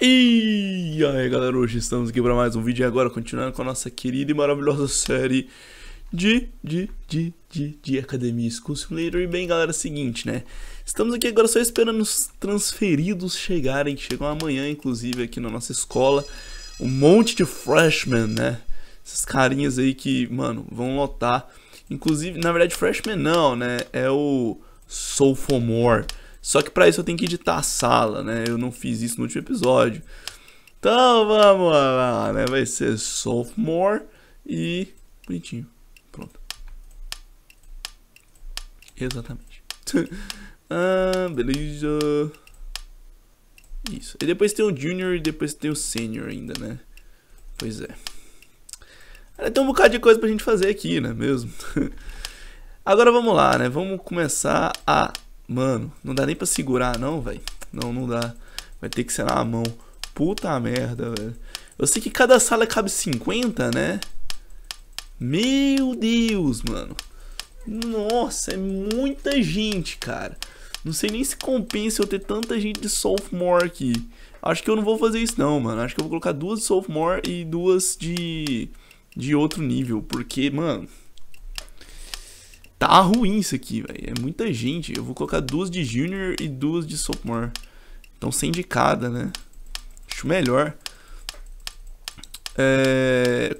E aí galera, hoje estamos aqui para mais um vídeo e agora continuando com a nossa querida e maravilhosa série de, de, de, de, de Academia School Simulator E bem galera, é o seguinte né, estamos aqui agora só esperando os transferidos chegarem, que chegam amanhã inclusive aqui na nossa escola Um monte de freshmen né, esses carinhas aí que, mano, vão lotar Inclusive, na verdade freshman não né, é o sophomore só que para isso eu tenho que editar a sala, né? Eu não fiz isso no último episódio. Então vamos lá, né? Vai ser sophomore e bonitinho. Pronto. Exatamente. ah, beleza. Isso. E depois tem o junior e depois tem o senior ainda, né? Pois é. Tem um bocado de coisa pra gente fazer aqui, né mesmo? Agora vamos lá, né? Vamos começar a Mano, não dá nem pra segurar, não, velho. Não, não dá. Vai ter que ser na mão. Puta merda, velho. Eu sei que cada sala cabe 50, né? Meu Deus, mano. Nossa, é muita gente, cara. Não sei nem se compensa eu ter tanta gente de sophomore aqui. Acho que eu não vou fazer isso não, mano. Acho que eu vou colocar duas de sophomore e duas de de outro nível, porque, mano, Tá ruim isso aqui, velho. É muita gente. Eu vou colocar duas de junior e duas de sophomore. Então, sem de cada, né? Acho melhor. É,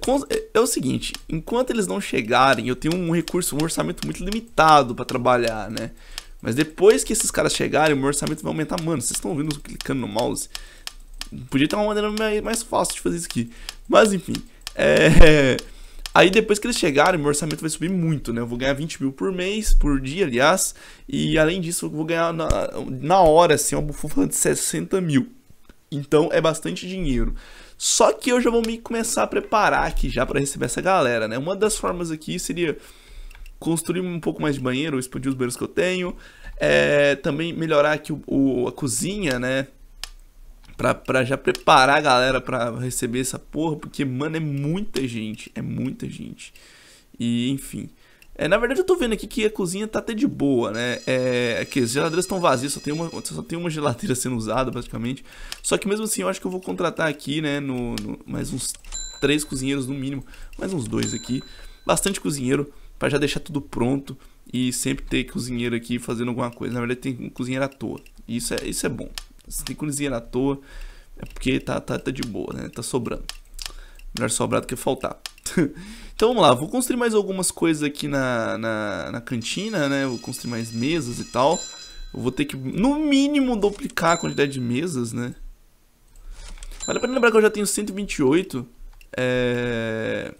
é o seguinte, enquanto eles não chegarem, eu tenho um recurso, um orçamento muito limitado para trabalhar, né? Mas depois que esses caras chegarem, o meu orçamento vai aumentar. Mano, vocês estão vendo clicando no mouse? Podia ter uma maneira mais fácil de fazer isso aqui. Mas enfim, é... Aí depois que eles chegarem, meu orçamento vai subir muito, né? Eu vou ganhar 20 mil por mês, por dia, aliás. E além disso, eu vou ganhar na, na hora, assim, uma bufufa de 60 mil. Então é bastante dinheiro. Só que eu já vou me começar a preparar aqui já para receber essa galera, né? Uma das formas aqui seria construir um pouco mais de banheiro, expandir os banheiros que eu tenho, é, também melhorar aqui o, o, a cozinha, né? pra, pra já preparar a galera pra receber essa porra, porque, mano, é muita gente. É muita gente. E, enfim. É, na verdade, eu tô vendo aqui que a cozinha tá até de boa, né? É, é que as geladeiras estão vazias, só tem, uma, só tem uma geladeira sendo usada, praticamente. Só que mesmo assim, eu acho que eu vou contratar aqui, né? No, no mais uns três cozinheiros no mínimo, mais uns dois aqui. Bastante cozinheiro, para já deixar tudo pronto e sempre ter cozinheiro aqui fazendo alguma coisa. Na verdade, tem um cozinheiro à toa. Isso é, isso é bom. Tem íconezinha na toa é porque tá, tá, tá de boa, né? Tá sobrando. Melhor sobrar do que faltar. então vamos lá, vou construir mais algumas coisas aqui na, na, na cantina, né? Vou construir mais mesas e tal. Eu vou ter que, no mínimo, duplicar a quantidade de mesas, né? Vale pra lembrar que eu já tenho 128 é...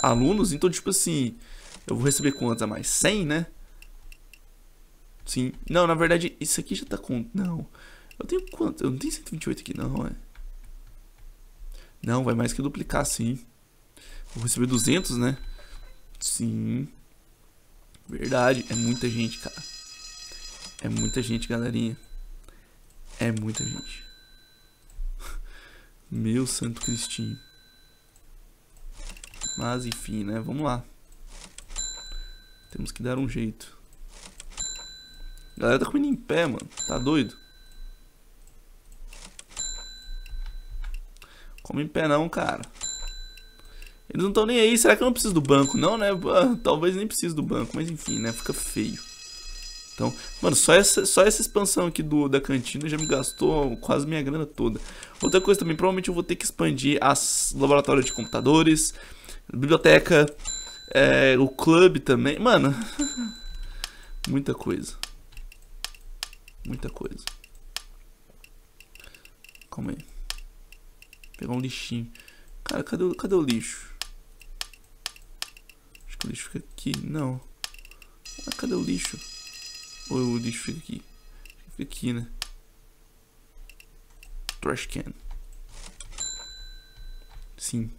alunos, então, tipo assim, eu vou receber quantos a mais? 100, né? Sim. Não, na verdade, isso aqui já tá com... Não. Eu tenho quanto? Eu não tenho 128 aqui não, é. Não, vai mais que duplicar, sim. Vou receber 200, né? Sim. Verdade, é muita gente, cara. É muita gente, galerinha. É muita gente. Meu santo cristinho. Mas enfim, né? Vamos lá. Temos que dar um jeito. A galera tá comendo em pé, mano. Tá doido? Como em pé não, cara. Eles não estão nem aí. Será que eu não preciso do banco? Não, né? Ah, talvez nem precise do banco. Mas enfim, né? Fica feio. Então, mano, só essa, só essa expansão aqui do, da cantina já me gastou quase minha grana toda. Outra coisa também, provavelmente eu vou ter que expandir as laboratórios de computadores, biblioteca, é, o clube também. Mano, muita coisa. Muita coisa. Calma aí. Pegar um lixinho. Cara, cadê, cadê o lixo? Acho que o lixo fica aqui. Não. Ah, cadê o lixo? Ou o lixo fica aqui? Fica aqui, né? Trash can. Sim.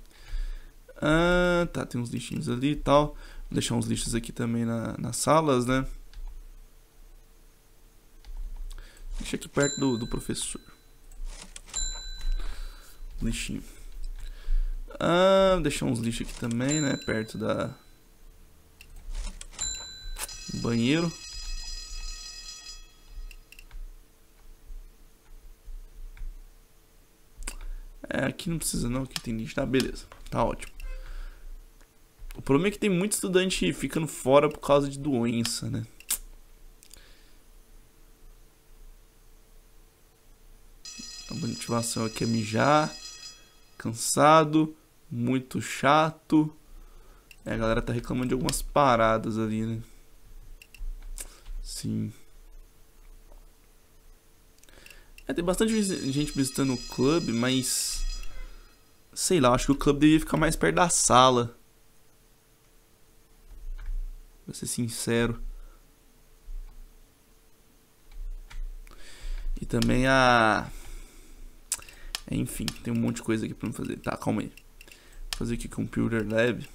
Ah, tá. Tem uns lixinhos ali e tal. Vou deixar uns lixos aqui também na, nas salas, né? Deixa aqui perto do, do professor. Lixinho. Ah, deixar uns lixos aqui também, né? Perto da... Banheiro. É, aqui não precisa não, aqui tem lixo. Tá, beleza. Tá ótimo. O problema é que tem muito estudante ficando fora por causa de doença, né? A motivação aqui é mijar cansado, muito chato. É, a galera tá reclamando de algumas paradas ali, né? Sim. É, tem bastante gente visitando o clube, mas... Sei lá, acho que o clube deveria ficar mais perto da sala. Pra ser sincero. E também a... Enfim, tem um monte de coisa aqui pra fazer. Tá, calma aí. Vou fazer aqui Computer Lab.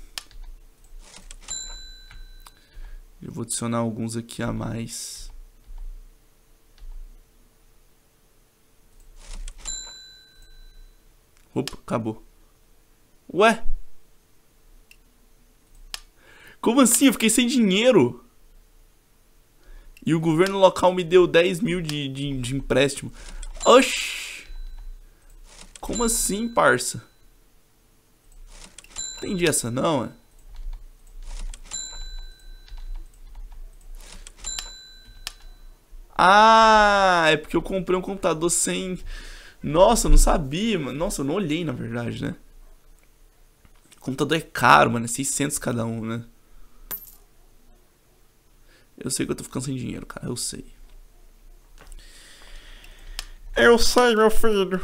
Eu vou adicionar alguns aqui a mais. Opa, acabou. Ué? Como assim? Eu fiquei sem dinheiro. E o governo local me deu 10 mil de, de, de empréstimo. Oxi! Como assim, parça? Entendi essa não, é? Ah, é porque eu comprei um computador sem... Nossa, eu não sabia, mano. Nossa, eu não olhei, na verdade, né? O computador é caro, mano. É 600 cada um, né? Eu sei que eu tô ficando sem dinheiro, cara. Eu sei. Eu sei, meu filho.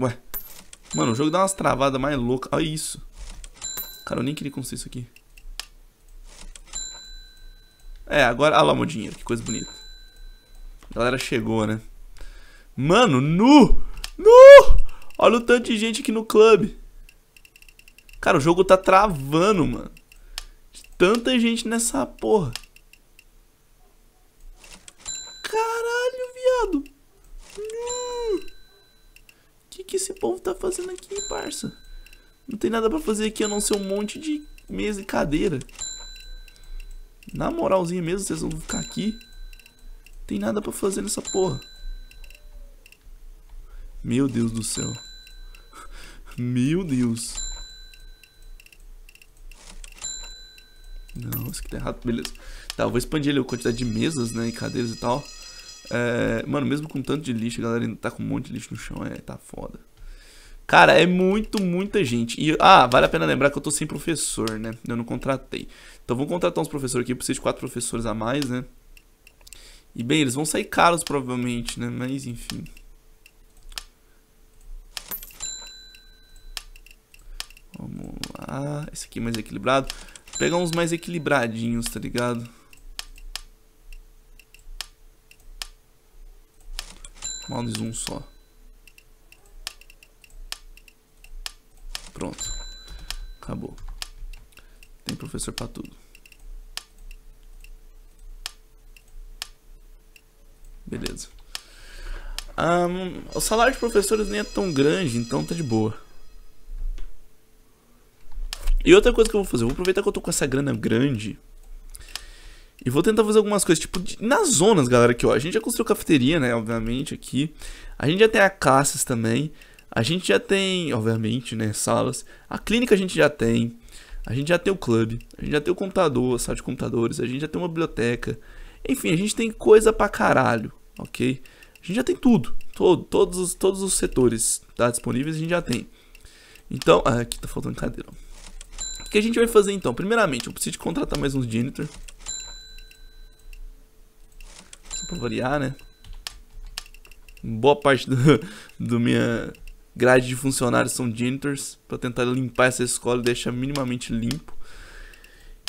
Ué. Mano, o jogo dá umas travadas mais loucas. Olha isso. Cara, eu nem queria conseguir isso aqui. É, agora... Olha lá o dinheiro, que coisa bonita. A galera chegou, né? Mano, nu! Nu! Olha o tanto de gente aqui no clube. Cara, o jogo tá travando, mano. Tanta gente nessa porra. Caralho, viado que, esse povo tá fazendo aqui, parça? Não tem nada pra fazer aqui a não ser um monte de mesa e cadeira. Na moralzinha mesmo, vocês vão ficar aqui. Tem nada pra fazer nessa porra. Meu Deus do céu. Meu Deus. Não, isso aqui tá errado, beleza. Tá, eu vou expandir ali a quantidade de mesas, né, e cadeiras e tal. É, mano, mesmo com tanto de lixo, a galera ainda tá com um monte de lixo no chão. É, tá foda. Cara, é muito, muita gente. E, ah, vale a pena lembrar que eu tô sem professor, né? Eu não contratei. Então vou contratar uns professores aqui. Eu preciso de quatro professores a mais, né? E bem, eles vão sair caros provavelmente, né? Mas enfim. Vamos lá. Esse aqui é mais equilibrado. Vou pegar uns mais equilibradinhos, tá ligado? de um só. Pronto. Acabou. Tem professor para tudo. Beleza. Um, o salário de professores nem é tão grande, então tá de boa. E outra coisa que eu vou fazer, eu vou aproveitar que eu tô com essa grana grande e vou tentar fazer algumas coisas, tipo, de, nas zonas, galera, aqui, ó. A gente já construiu cafeteria, né, obviamente, aqui. A gente já tem a caças também. A gente já tem, obviamente, né, salas. A clínica a gente já tem. A gente já tem o clube. A gente já tem o computador, a sala de computadores. A gente já tem uma biblioteca. Enfim, a gente tem coisa pra caralho, ok? A gente já tem tudo. Todo, todos, os, todos os setores tá, disponíveis a gente já tem. Então, ah, aqui tá faltando cadeira. O que a gente vai fazer então? Primeiramente, eu preciso contratar mais uns janitor só pra variar, né? Boa parte do, do minha grade de funcionários são janitors, para tentar limpar essa escola e deixar minimamente limpo.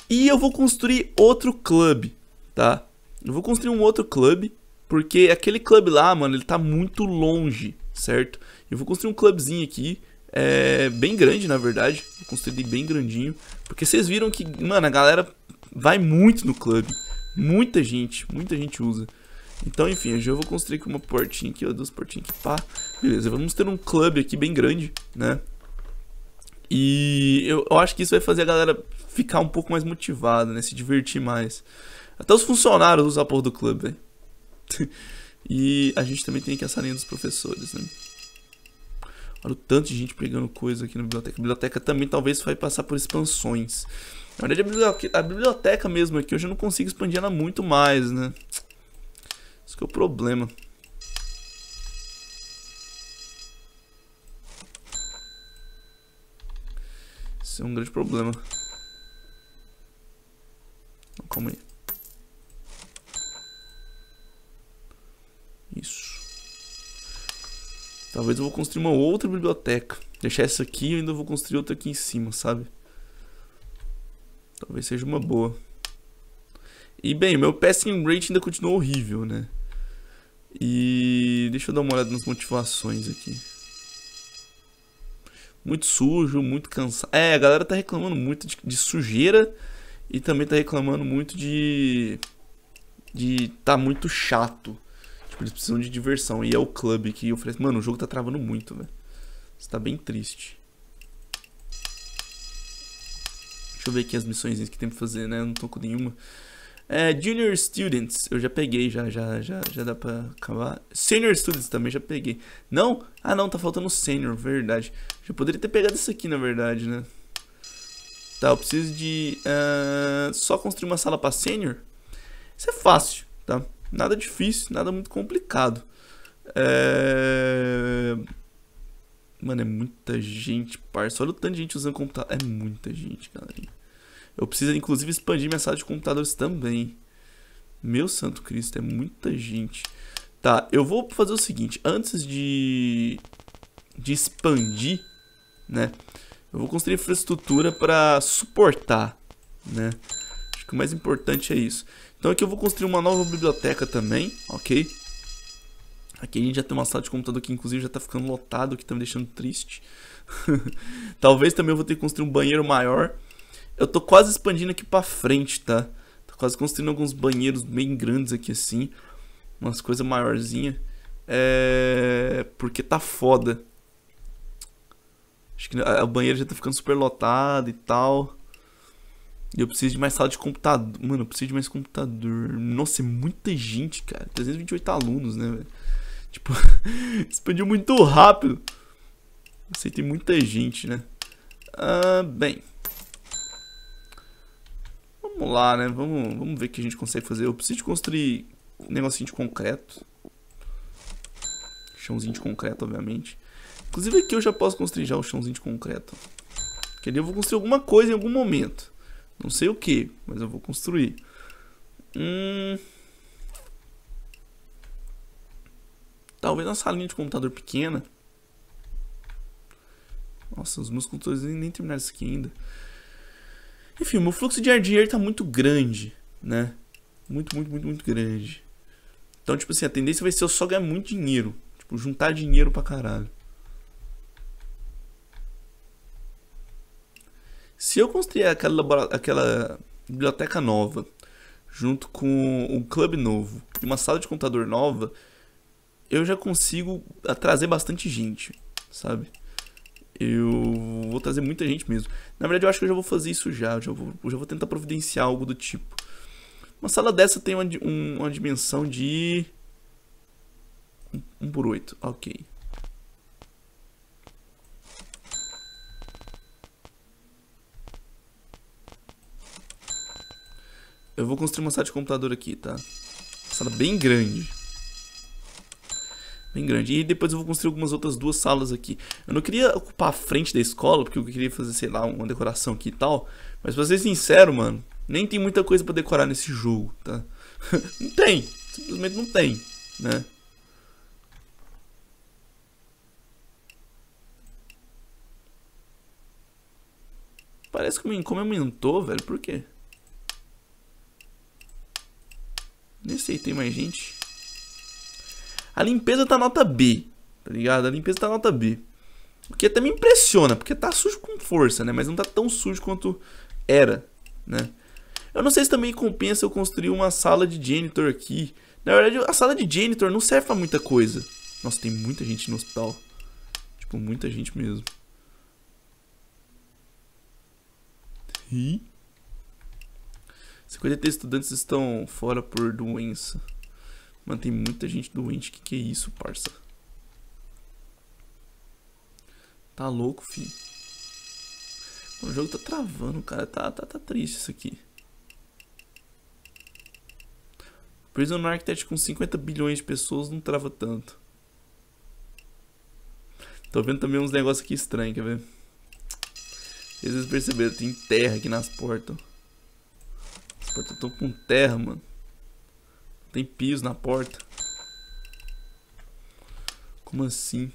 E eu vou construir outro clube, tá? Eu vou construir um outro clube, porque aquele clube lá, mano, ele tá muito longe, certo? Eu vou construir um clubezinho aqui, é, bem grande, na verdade. Vou construir ele bem grandinho, porque vocês viram que, mano, a galera vai muito no clube. Muita gente, muita gente usa. Então, enfim, eu já vou construir aqui uma portinha aqui, ó, duas portinhas aqui, pá. Beleza, vamos ter um clube aqui bem grande, né? E eu, eu acho que isso vai fazer a galera ficar um pouco mais motivada, né? Se divertir mais. Até os funcionários usam a porra do clube, velho. e a gente também tem aqui a salinha dos professores, né? Olha o tanto de gente pegando coisa aqui na biblioteca. A biblioteca também talvez vai passar por expansões. Na verdade, a biblioteca, a biblioteca mesmo aqui, eu já não consigo expandir ela muito mais, né? Isso que é o problema. Isso é um grande problema. Calma aí. Isso. Talvez eu vou construir uma outra biblioteca. Deixar essa aqui e ainda vou construir outra aqui em cima, sabe? Talvez seja uma boa. E bem, meu passing rate ainda continua horrível, né? E deixa eu dar uma olhada nas motivações aqui. Muito sujo, muito cansado. É, a galera tá reclamando muito de, de sujeira e também tá reclamando muito de de tá muito chato. Tipo, eles precisam de diversão e é o clube que oferece. Mano, o jogo tá travando muito, velho. Isso tá bem triste. Deixa eu ver aqui as missões que tem pra fazer, né? Eu não tô com nenhuma. É, junior Students, eu já peguei, já, já, já, já dá pra acabar. Senior Students também já peguei. Não? Ah não, tá faltando Senior, verdade. Já poderia ter pegado isso aqui, na verdade, né? Tá, eu preciso de... Uh, só construir uma sala pra Senior? Isso é fácil, tá? Nada difícil, nada muito complicado. É... Mano, é muita gente, parça. Olha o tanto de gente usando computador. É muita gente, galera. Eu preciso, inclusive, expandir minha sala de computadores também. Meu santo Cristo, é muita gente. Tá, eu vou fazer o seguinte. Antes de, de expandir, né? Eu vou construir infraestrutura para suportar, né? Acho que o mais importante é isso. Então aqui eu vou construir uma nova biblioteca também, ok? Aqui a gente já tem uma sala de computador que inclusive já tá ficando lotado, que tá me deixando triste. Talvez também eu vou ter que construir um banheiro maior eu tô quase expandindo aqui pra frente, tá? Tô quase construindo alguns banheiros bem grandes aqui assim. Umas coisas maiorzinhas. É... Porque tá foda. Acho que a ah, banheira já tá ficando super lotada e tal. E eu preciso de mais sala de computador. Mano, eu preciso de mais computador. Nossa, é muita gente, cara. 328 alunos, né, velho? Tipo, expandiu muito rápido. Você tem muita gente, né? Ah, bem. Vamos lá, né? Vamos, vamos ver o que a gente consegue fazer. Eu preciso de construir um negocinho de concreto. Chãozinho de concreto, obviamente. Inclusive aqui eu já posso construir já o chãozinho de concreto. Que ali eu vou construir alguma coisa em algum momento. Não sei o que, mas eu vou construir. Hum... Talvez uma salinha de computador pequena. Nossa, os meus computadores nem terminaram isso aqui ainda. Enfim, meu fluxo de dinheiro tá muito grande, né? Muito, muito, muito, muito grande. Então, tipo assim, a tendência vai ser eu só ganhar muito dinheiro. Tipo, juntar dinheiro pra caralho. Se eu construir aquela, aquela biblioteca nova, junto com um clube novo e uma sala de computador nova, eu já consigo trazer bastante gente, sabe? eu vou trazer muita gente mesmo. Na verdade, eu acho que eu já vou fazer isso já. Eu já vou, eu já vou tentar providenciar algo do tipo. Uma sala dessa tem uma, um, uma dimensão de... 1 um, por 8, ok. Eu vou construir uma sala de computador aqui, tá? Uma sala bem grande bem grande. E depois eu vou construir algumas outras duas salas aqui. Eu não queria ocupar a frente da escola, porque eu queria fazer, sei lá, uma decoração aqui e tal. Mas pra ser sincero, mano, nem tem muita coisa pra decorar nesse jogo, tá? não tem, simplesmente não tem, né? Parece que o Minkom aumentou, velho, por quê? Nem sei, tem mais gente. A limpeza tá nota B, tá ligado? A limpeza tá nota B. O que até me impressiona, porque tá sujo com força, né? Mas não tá tão sujo quanto era, né? Eu não sei se também compensa eu construir uma sala de janitor aqui. Na verdade, a sala de janitor não serve pra muita coisa. Nossa, tem muita gente no hospital. Tipo, muita gente mesmo. E... 53 estudantes estão fora por doença. Mano, tem muita gente doente. Que que é isso, parça? Tá louco, fi. O jogo tá travando, cara. Tá, tá, tá triste isso aqui. Prison Architect com 50 bilhões de pessoas não trava tanto. Tô vendo também uns negócios aqui estranhos, quer ver? Vocês perceberam, tem terra aqui nas portas. As portas estão com terra, mano. Tem piso na porta. Como assim?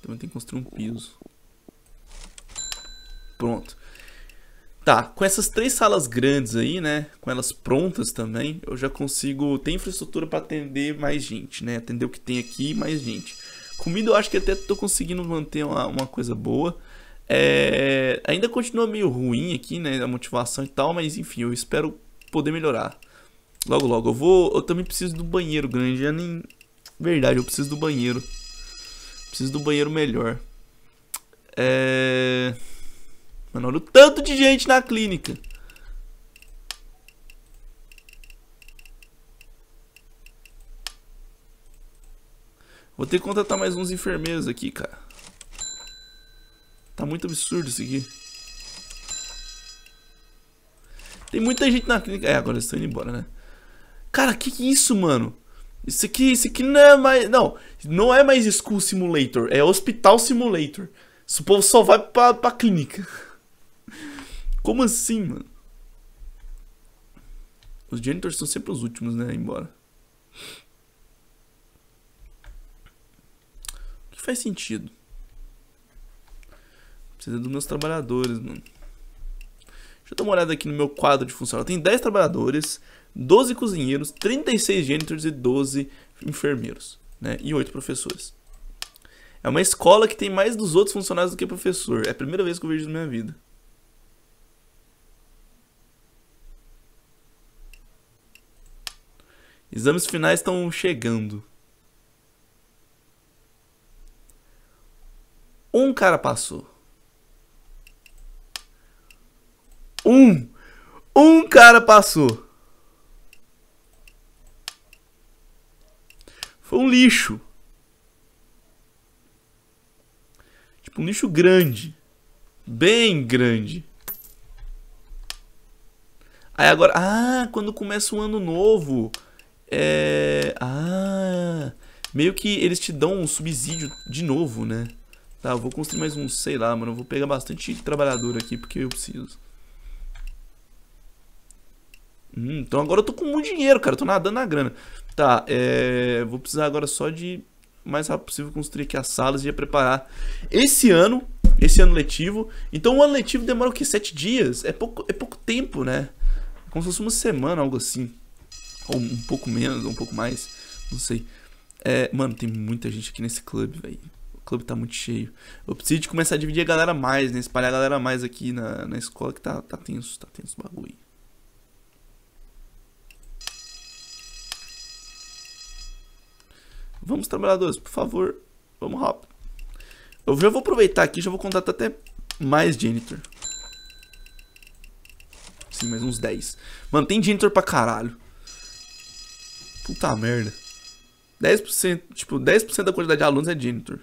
Também tem que construir um piso. Pronto. Tá, com essas três salas grandes aí, né? Com elas prontas também, eu já consigo ter infraestrutura para atender mais gente, né? Atender o que tem aqui mais gente. Comida eu acho que até tô conseguindo manter uma, uma coisa boa. É, ainda continua meio ruim aqui, né? A motivação e tal, mas enfim, eu espero poder melhorar. Logo, logo. Eu vou. Eu também preciso do banheiro grande. É nem. Verdade, eu preciso do banheiro. Preciso do banheiro melhor. É. Mano, olha o tanto de gente na clínica. Vou ter que contratar mais uns enfermeiros aqui, cara. Tá muito absurdo isso aqui. Tem muita gente na clínica. É, agora eles estão indo embora, né? Cara, que que é isso, mano? Isso aqui, isso aqui não é mais. Não, não é mais School Simulator, é Hospital Simulator. o povo só vai pra, pra clínica. Como assim, mano? Os janitors são sempre os últimos, né? Embora. O que faz sentido? Precisa dos meus trabalhadores, mano. Deixa eu dar uma olhada aqui no meu quadro de funcionário. Tem 10 trabalhadores, 12 cozinheiros, 36 gênitores e 12 enfermeiros, né? E 8 professores. É uma escola que tem mais dos outros funcionários do que professor. É a primeira vez que eu vejo na minha vida. Exames finais estão chegando. Um cara passou. Um. Um cara passou. Foi um lixo. Tipo, um lixo grande. Bem grande. Aí agora. Ah, quando começa o ano novo. É. Ah. Meio que eles te dão um subsídio de novo, né? Tá, eu vou construir mais um, sei lá, mano. Eu vou pegar bastante trabalhador aqui porque eu preciso. Hum, então agora eu tô com muito dinheiro, cara. Eu tô nadando na grana. Tá, é, vou precisar agora só de mais rápido possível construir aqui as salas e ia preparar esse ano, esse ano letivo. Então o ano letivo demora o quê? Sete dias? É pouco, é pouco tempo, né? Como se fosse uma semana, algo assim. Ou um pouco menos, ou um pouco mais. Não sei. É, mano, tem muita gente aqui nesse clube, velho. O clube tá muito cheio. Eu preciso de começar a dividir a galera mais, né? Espalhar a galera mais aqui na, na escola, que tá, tá tenso, tá tenso o bagulho. Vamos, trabalhadores, por favor. Vamos rápido. Eu já vou aproveitar aqui, já vou contratar até mais janitor. Sim, mais uns 10. Mano, tem janitor pra caralho. Puta merda. 10%, tipo, 10% da quantidade de alunos é janitor.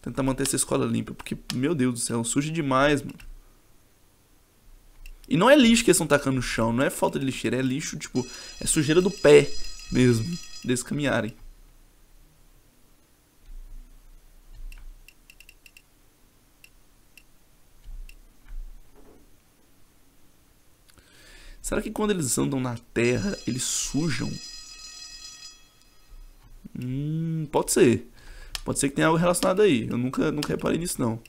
Tentar manter essa escola limpa, porque, meu Deus do céu, suja demais, mano. E não é lixo que eles estão tacando no chão, não é falta de lixeira, é lixo, tipo, é sujeira do pé mesmo, deles caminharem. Será que quando eles andam na terra, eles sujam? Hum, pode ser. Pode ser que tenha algo relacionado aí. Eu nunca, nunca reparei nisso, não.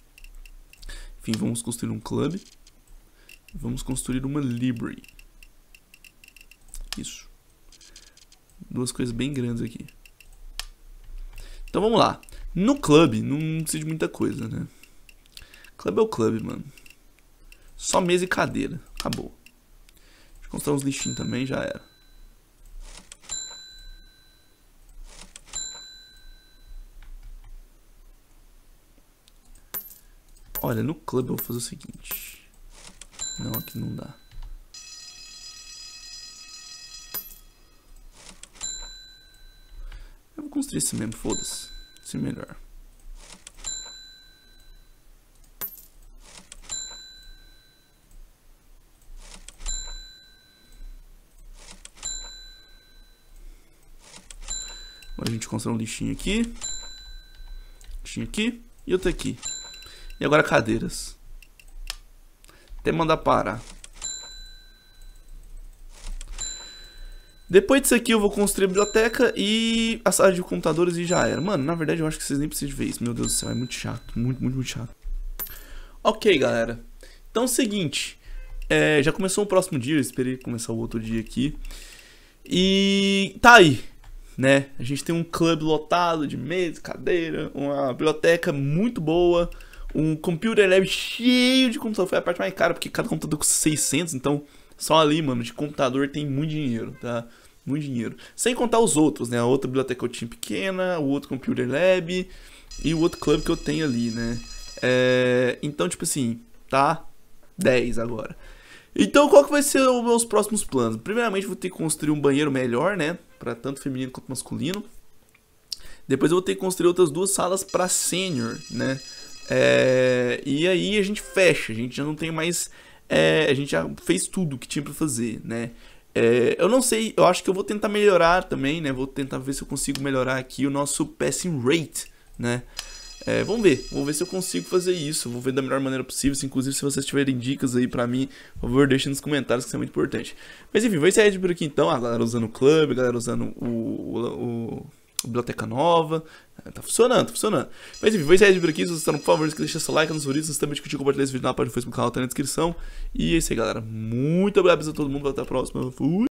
Enfim, vamos construir um clube. Vamos construir uma library. Isso. Duas coisas bem grandes aqui. Então vamos lá. No clube, não precisa de muita coisa, né? Clube é o clube, mano. Só mesa e cadeira. Acabou. Construir uns lixinhos também, já era. Olha, no club eu vou fazer o seguinte. Não, aqui não dá. Eu vou construir esse mesmo, foda-se. Esse é melhor. mostrar um lixinho aqui. Lixinho aqui. E outro aqui. E agora cadeiras. Até mandar parar. Depois disso aqui eu vou construir a biblioteca e a sala de computadores e já era. Mano, na verdade eu acho que vocês nem precisam ver isso. Meu Deus do céu, é muito chato. Muito, muito, muito chato. Ok, galera. Então seguinte. É, já começou o próximo dia, eu esperei começar o outro dia aqui. E tá aí né? A gente tem um clube lotado de mesa, cadeira, uma biblioteca muito boa, um computer lab cheio de computador. Foi a parte mais cara, porque cada computador custa 600, então só ali, mano, de computador tem muito dinheiro, tá? Muito dinheiro. Sem contar os outros, né? A outra biblioteca que eu tinha pequena, o outro computer lab e o outro clube que eu tenho ali, né? É... Então, tipo assim, tá 10 agora. Então, qual que vai ser os meus próximos planos? Primeiramente, vou ter que construir um banheiro melhor, né? Para tanto feminino quanto masculino. Depois eu vou ter que construir outras duas salas para sênior, né? É... e aí a gente fecha, a gente já não tem mais... É... a gente já fez tudo que tinha para fazer, né? É... eu não sei, eu acho que eu vou tentar melhorar também, né? Vou tentar ver se eu consigo melhorar aqui o nosso passing rate, né? É, vamos ver, vou ver se eu consigo fazer isso, vou ver da melhor maneira possível, se, inclusive se vocês tiverem dicas aí pra mim, por favor, deixem nos comentários que isso é muito importante. Mas enfim, vou encerrar por aqui então, a galera usando o Club, a galera usando o, o, o biblioteca nova. É, tá funcionando, tá funcionando. Mas enfim, vou encerrar por aqui. Se vocês gostaram, por favor, deixa seu like nos vídeos. se também curtir, compartilhar esse vídeo na página do Facebook, canal tá na descrição. E é isso aí, galera. Muito obrigado a todo mundo. Até a próxima. Fui!